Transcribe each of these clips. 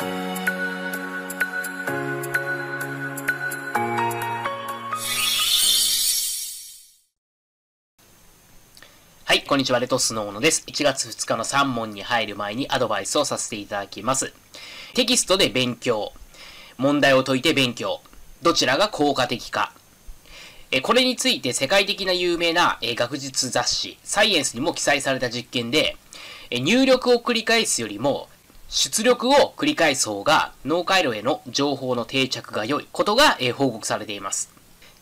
はい、こんにちは、レトスの小野です。1月2日の3問に入る前にアドバイスをさせていただきます。テキストで勉強。問題を解いて勉強。どちらが効果的か。えこれについて世界的な有名なえ学術雑誌、サイエンスにも記載された実験で、入力を繰り返すよりも出力を繰り返す方が脳回路への情報の定着が良いことが、え報告されています。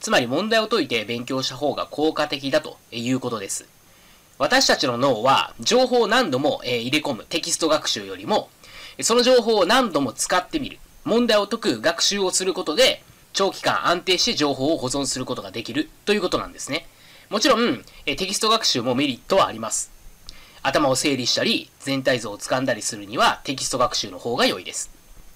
つまり問題を解いて勉強した方が効果的だということです。私たちの脳は情報を何度も、え入れ込むテキスト学習よりも、その情報を何度も使ってみる、問題を解く学習をすることで、長期間安定して情報を保存することができるということなんですね。もちろん、えテキスト学習もメリットはあります。頭を整理したり、全体像をつかんだりするにはテキスト学習の方が良いです。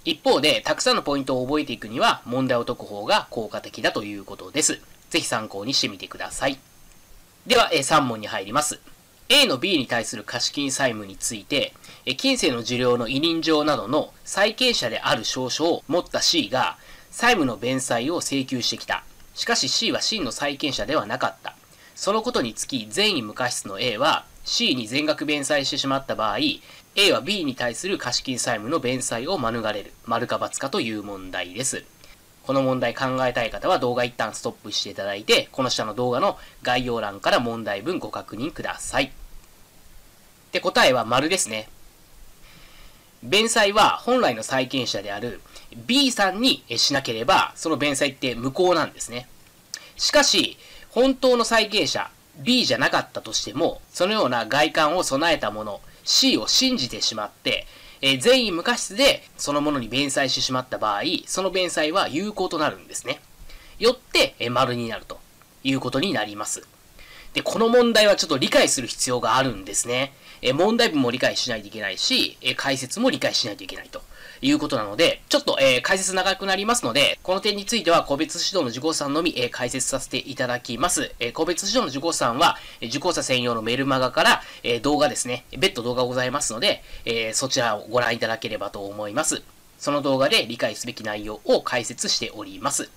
一方で、たくさんのポイントを覚えていくには、問題を解く方が効果的だということです。ぜひ参考にしてみてください。では、3問に入ります。A の B に対する貸金債務について、金世の受領の委任状などの債権者である証書を持った C が、債務の弁済を請求してきた。しかし C は真の債権者ではなかった。そのことにつき、善意無過失の A は、C に全額弁済してしまった場合、A は B に対する貸金債務の弁済を免れる、丸か×かという問題です。この問題考えたい方は動画一旦ストップしていただいて、この下の動画の概要欄から問題文ご確認ください。で、答えは丸ですね。弁済は本来の債権者である B さんにしなければ、その弁済って無効なんですね。しかし、本当の債権者、B じゃなかったとしても、そのような外観を備えたもの、C を信じてしまって、えー、善意無過失でそのものに弁済してしまった場合、その弁済は有効となるんですね。よって、えー、丸になるということになります。で、この問題はちょっと理解する必要があるんですね。えー、問題文も理解しないといけないし、え解説も理解しないといけないと。いうことなので、ちょっと、えー、解説長くなりますので、この点については個別指導の受講者さんのみ、えー、解説させていただきます。えー、個別指導の受講さんは、受講者専用のメルマガから、え動画ですね、別途動画ございますので、えそちらをご覧いただければと思います。その動画で理解すべき内容を解説しております。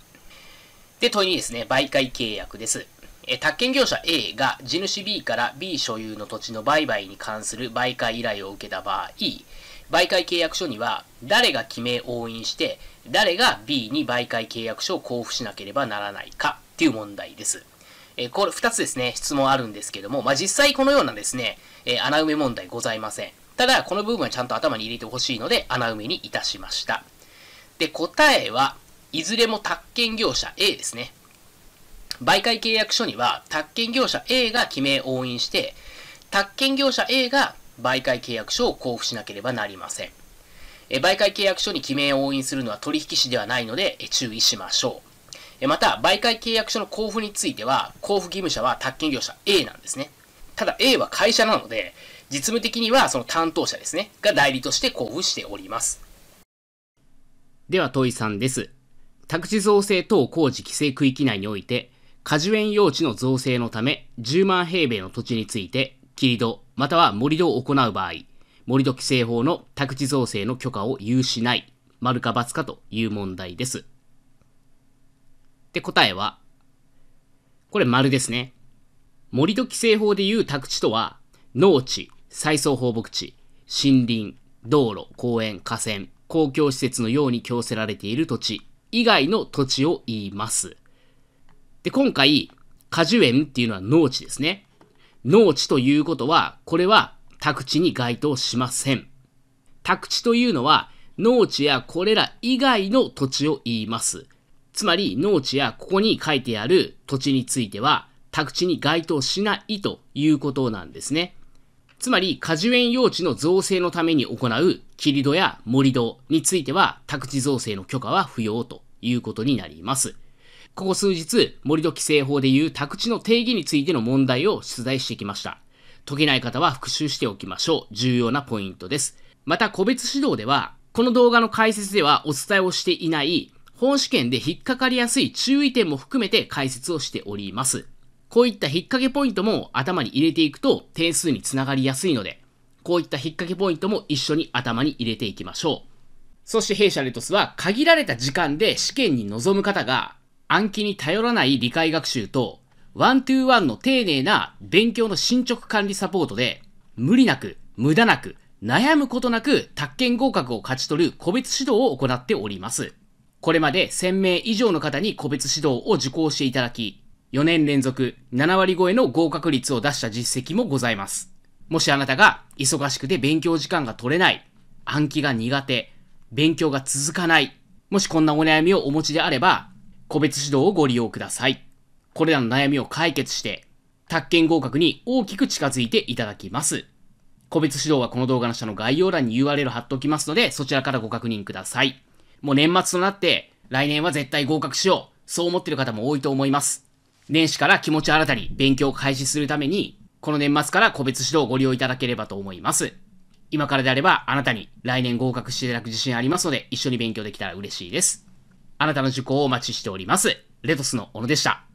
で、問いにですね、媒介契約です。え宅建業者 A が地主 B から B 所有の土地の売買に関する媒介依頼を受けた場合、媒介契約書には、誰が記名押印して、誰が B に媒介契約書を交付しなければならないかっていう問題です。えー、これ2つですね、質問あるんですけども、まあ、実際このようなですね、えー、穴埋め問題ございません。ただ、この部分はちゃんと頭に入れてほしいので、穴埋めにいたしました。で、答えは、いずれも宅建業者 A ですね。媒介契約書には、宅建業者 A が記名押印して、宅建業者 A が媒介契約書を交付しなければなりません。え売契約書に記名を押印するのは取引士ではないのでえ注意しましょう。えまた、媒介契約書の交付については、交付義務者は宅建業者 A なんですね。ただ A は会社なので、実務的にはその担当者ですね、が代理として交付しております。では、問いさんです。宅地造成等工事規制区域内において、果樹園用地の造成のため10万平米の土地について切り土、または盛り土を行う場合、盛り土規制法の宅地造成の許可を有しない、丸か×かという問題です。で、答えは、これ丸ですね。盛り土規制法でいう宅地とは、農地、再送放牧地、森林、道路、公園、河川、公共施設のように供せられている土地以外の土地を言います。で、今回、果樹園っていうのは農地ですね。農地ということは、これは宅地に該当しません。宅地というのは、農地やこれら以外の土地を言います。つまり、農地やここに書いてある土地については、宅地に該当しないということなんですね。つまり、果樹園用地の造成のために行う切り土や盛り土については、宅地造成の許可は不要ということになります。ここ数日、盛土規制法でいう宅地の定義についての問題を出題してきました。解けない方は復習しておきましょう。重要なポイントです。また、個別指導では、この動画の解説ではお伝えをしていない、本試験で引っかかりやすい注意点も含めて解説をしております。こういった引っ掛けポイントも頭に入れていくと点数につながりやすいので、こういった引っ掛けポイントも一緒に頭に入れていきましょう。そして弊社レトスは限られた時間で試験に臨む方が暗記に頼らない理解学習と、ワントゥーワンの丁寧な勉強の進捗管理サポートで、無理なく、無駄なく、悩むことなく、宅建合格を勝ち取る個別指導を行っております。これまで1000名以上の方に個別指導を受講していただき、4年連続7割超えの合格率を出した実績もございます。もしあなたが忙しくて勉強時間が取れない、暗記が苦手、勉強が続かない、もしこんなお悩みをお持ちであれば、個別指導をご利用ください。これらの悩みを解決して、宅建合格に大きく近づいていただきます。個別指導はこの動画の下の概要欄に URL 貼っておきますので、そちらからご確認ください。もう年末となって、来年は絶対合格しよう。そう思ってる方も多いと思います。年始から気持ち新たに勉強を開始するために、この年末から個別指導をご利用いただければと思います。今からであれば、あなたに来年合格していただく自信ありますので、一緒に勉強できたら嬉しいです。あなたの受講をお待ちしております。レトスの小野でした。